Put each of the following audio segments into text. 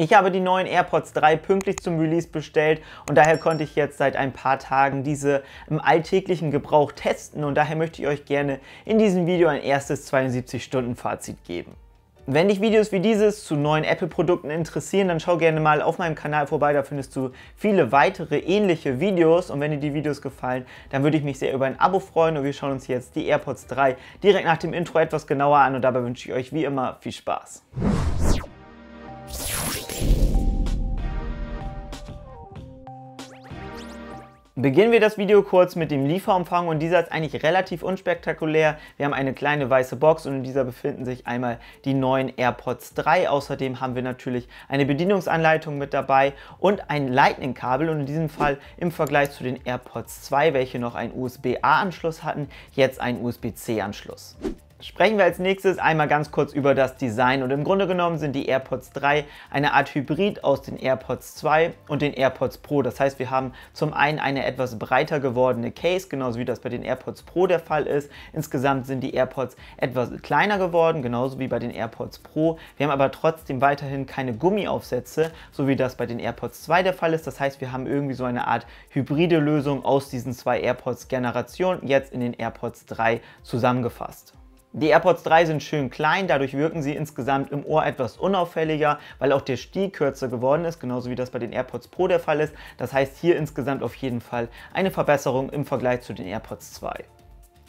Ich habe die neuen AirPods 3 pünktlich zum Release bestellt und daher konnte ich jetzt seit ein paar Tagen diese im alltäglichen Gebrauch testen und daher möchte ich euch gerne in diesem Video ein erstes 72-Stunden-Fazit geben. Wenn dich Videos wie dieses zu neuen Apple-Produkten interessieren, dann schau gerne mal auf meinem Kanal vorbei, da findest du viele weitere ähnliche Videos und wenn dir die Videos gefallen, dann würde ich mich sehr über ein Abo freuen und wir schauen uns jetzt die AirPods 3 direkt nach dem Intro etwas genauer an und dabei wünsche ich euch wie immer viel Spaß. Beginnen wir das Video kurz mit dem Lieferumfang und dieser ist eigentlich relativ unspektakulär. Wir haben eine kleine weiße Box und in dieser befinden sich einmal die neuen AirPods 3. Außerdem haben wir natürlich eine Bedienungsanleitung mit dabei und ein Lightning-Kabel und in diesem Fall im Vergleich zu den AirPods 2, welche noch einen USB-A-Anschluss hatten, jetzt einen USB-C-Anschluss. Sprechen wir als nächstes einmal ganz kurz über das Design und im Grunde genommen sind die AirPods 3 eine Art Hybrid aus den AirPods 2 und den AirPods Pro. Das heißt, wir haben zum einen eine etwas breiter gewordene Case, genauso wie das bei den AirPods Pro der Fall ist. Insgesamt sind die AirPods etwas kleiner geworden, genauso wie bei den AirPods Pro. Wir haben aber trotzdem weiterhin keine Gummiaufsätze, so wie das bei den AirPods 2 der Fall ist. Das heißt, wir haben irgendwie so eine Art hybride Lösung aus diesen zwei AirPods-Generationen jetzt in den AirPods 3 zusammengefasst. Die AirPods 3 sind schön klein, dadurch wirken sie insgesamt im Ohr etwas unauffälliger, weil auch der Stiel kürzer geworden ist, genauso wie das bei den AirPods Pro der Fall ist. Das heißt hier insgesamt auf jeden Fall eine Verbesserung im Vergleich zu den AirPods 2.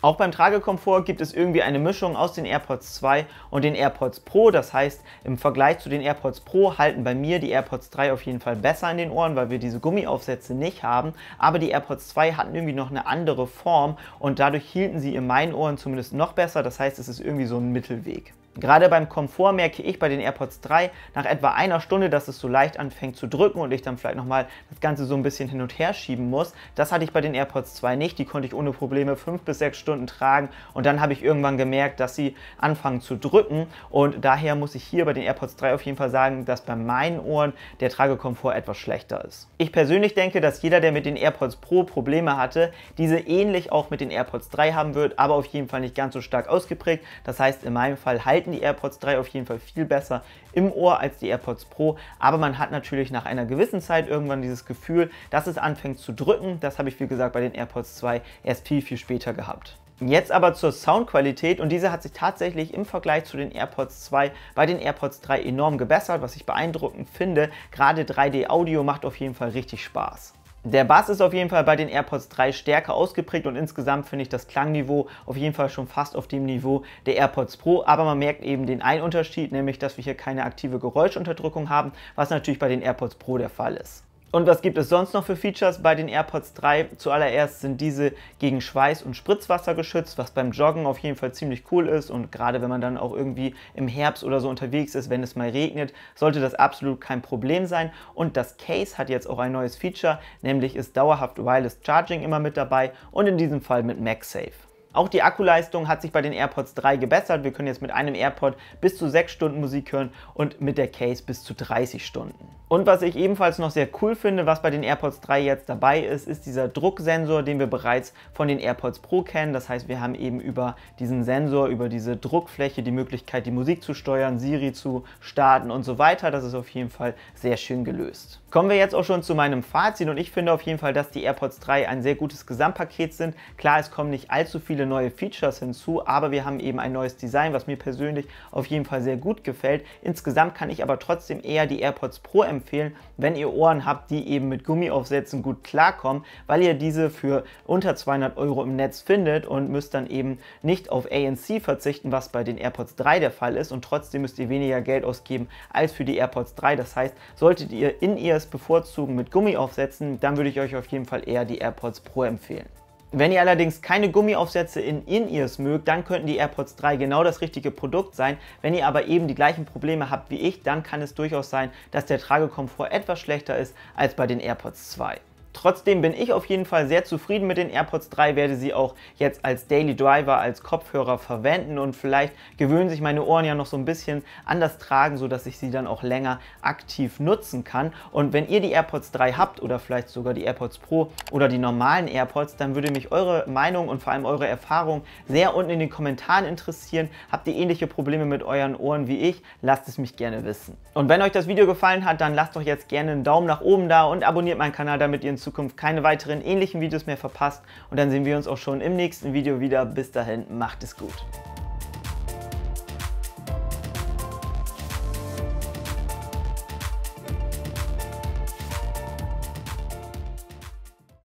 Auch beim Tragekomfort gibt es irgendwie eine Mischung aus den AirPods 2 und den AirPods Pro. Das heißt, im Vergleich zu den AirPods Pro halten bei mir die AirPods 3 auf jeden Fall besser in den Ohren, weil wir diese Gummiaufsätze nicht haben. Aber die AirPods 2 hatten irgendwie noch eine andere Form und dadurch hielten sie in meinen Ohren zumindest noch besser. Das heißt, es ist irgendwie so ein Mittelweg. Gerade beim Komfort merke ich bei den AirPods 3 nach etwa einer Stunde, dass es so leicht anfängt zu drücken und ich dann vielleicht nochmal das Ganze so ein bisschen hin und her schieben muss. Das hatte ich bei den AirPods 2 nicht. Die konnte ich ohne Probleme fünf bis sechs Stunden tragen und dann habe ich irgendwann gemerkt, dass sie anfangen zu drücken und daher muss ich hier bei den AirPods 3 auf jeden Fall sagen, dass bei meinen Ohren der Tragekomfort etwas schlechter ist. Ich persönlich denke, dass jeder, der mit den AirPods Pro Probleme hatte, diese ähnlich auch mit den AirPods 3 haben wird, aber auf jeden Fall nicht ganz so stark ausgeprägt. Das heißt, in meinem Fall halten halten die AirPods 3 auf jeden Fall viel besser im Ohr als die AirPods Pro, aber man hat natürlich nach einer gewissen Zeit irgendwann dieses Gefühl, dass es anfängt zu drücken. Das habe ich, wie gesagt, bei den AirPods 2 erst viel, viel später gehabt. Jetzt aber zur Soundqualität und diese hat sich tatsächlich im Vergleich zu den AirPods 2 bei den AirPods 3 enorm gebessert, was ich beeindruckend finde. Gerade 3D Audio macht auf jeden Fall richtig Spaß. Der Bass ist auf jeden Fall bei den AirPods 3 stärker ausgeprägt und insgesamt finde ich das Klangniveau auf jeden Fall schon fast auf dem Niveau der AirPods Pro. Aber man merkt eben den einen Unterschied, nämlich dass wir hier keine aktive Geräuschunterdrückung haben, was natürlich bei den AirPods Pro der Fall ist. Und was gibt es sonst noch für Features bei den AirPods 3? Zuallererst sind diese gegen Schweiß und Spritzwasser geschützt, was beim Joggen auf jeden Fall ziemlich cool ist. Und gerade wenn man dann auch irgendwie im Herbst oder so unterwegs ist, wenn es mal regnet, sollte das absolut kein Problem sein. Und das Case hat jetzt auch ein neues Feature, nämlich ist dauerhaft Wireless Charging immer mit dabei und in diesem Fall mit MagSafe. Auch die Akkuleistung hat sich bei den AirPods 3 gebessert. Wir können jetzt mit einem AirPod bis zu 6 Stunden Musik hören und mit der Case bis zu 30 Stunden. Und was ich ebenfalls noch sehr cool finde, was bei den AirPods 3 jetzt dabei ist, ist dieser Drucksensor, den wir bereits von den AirPods Pro kennen. Das heißt, wir haben eben über diesen Sensor, über diese Druckfläche die Möglichkeit, die Musik zu steuern, Siri zu starten und so weiter. Das ist auf jeden Fall sehr schön gelöst. Kommen wir jetzt auch schon zu meinem Fazit und ich finde auf jeden Fall, dass die AirPods 3 ein sehr gutes Gesamtpaket sind. Klar, es kommen nicht allzu viele neue Features hinzu, aber wir haben eben ein neues Design, was mir persönlich auf jeden Fall sehr gut gefällt. Insgesamt kann ich aber trotzdem eher die AirPods Pro empfehlen empfehlen, wenn ihr Ohren habt, die eben mit Gummiaufsätzen gut klarkommen, weil ihr diese für unter 200 Euro im Netz findet und müsst dann eben nicht auf ANC verzichten, was bei den AirPods 3 der Fall ist und trotzdem müsst ihr weniger Geld ausgeben als für die AirPods 3. Das heißt, solltet ihr In-Ears bevorzugen mit Gummiaufsätzen, dann würde ich euch auf jeden Fall eher die AirPods Pro empfehlen. Wenn ihr allerdings keine Gummiaufsätze in In-Ears mögt, dann könnten die AirPods 3 genau das richtige Produkt sein. Wenn ihr aber eben die gleichen Probleme habt wie ich, dann kann es durchaus sein, dass der Tragekomfort etwas schlechter ist als bei den AirPods 2. Trotzdem bin ich auf jeden Fall sehr zufrieden mit den AirPods 3, werde sie auch jetzt als Daily Driver, als Kopfhörer verwenden und vielleicht gewöhnen sich meine Ohren ja noch so ein bisschen an das Tragen, sodass ich sie dann auch länger aktiv nutzen kann. Und wenn ihr die AirPods 3 habt oder vielleicht sogar die AirPods Pro oder die normalen AirPods, dann würde mich eure Meinung und vor allem eure Erfahrung sehr unten in den Kommentaren interessieren. Habt ihr ähnliche Probleme mit euren Ohren wie ich? Lasst es mich gerne wissen. Und wenn euch das Video gefallen hat, dann lasst doch jetzt gerne einen Daumen nach oben da und abonniert meinen Kanal, damit ihr Zukunft keine weiteren ähnlichen Videos mehr verpasst und dann sehen wir uns auch schon im nächsten Video wieder. Bis dahin, macht es gut.